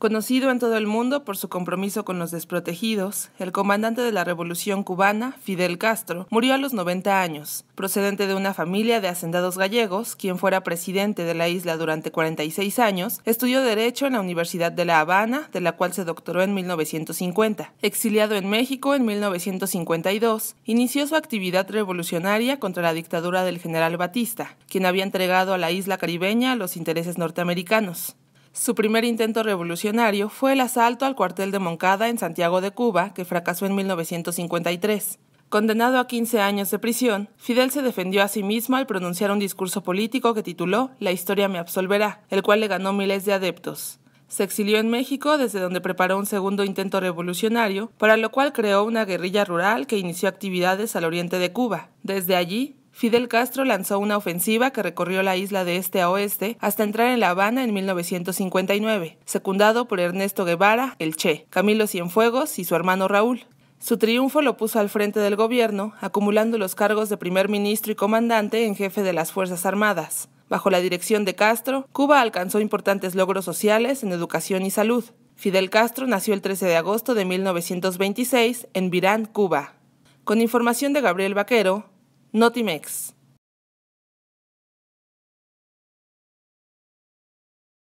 Conocido en todo el mundo por su compromiso con los desprotegidos, el comandante de la Revolución cubana, Fidel Castro, murió a los 90 años, procedente de una familia de hacendados gallegos, quien fuera presidente de la isla durante 46 años, estudió Derecho en la Universidad de La Habana, de la cual se doctoró en 1950. Exiliado en México en 1952, inició su actividad revolucionaria contra la dictadura del general Batista, quien había entregado a la isla caribeña los intereses norteamericanos. Su primer intento revolucionario fue el asalto al cuartel de Moncada en Santiago de Cuba, que fracasó en 1953. Condenado a 15 años de prisión, Fidel se defendió a sí mismo al pronunciar un discurso político que tituló La historia me absolverá, el cual le ganó miles de adeptos. Se exilió en México, desde donde preparó un segundo intento revolucionario, para lo cual creó una guerrilla rural que inició actividades al oriente de Cuba. Desde allí, Fidel Castro lanzó una ofensiva que recorrió la isla de este a oeste hasta entrar en La Habana en 1959, secundado por Ernesto Guevara, el Che, Camilo Cienfuegos y su hermano Raúl. Su triunfo lo puso al frente del gobierno, acumulando los cargos de primer ministro y comandante en jefe de las Fuerzas Armadas. Bajo la dirección de Castro, Cuba alcanzó importantes logros sociales en educación y salud. Fidel Castro nació el 13 de agosto de 1926 en Virán, Cuba. Con información de Gabriel Vaquero, Notimex.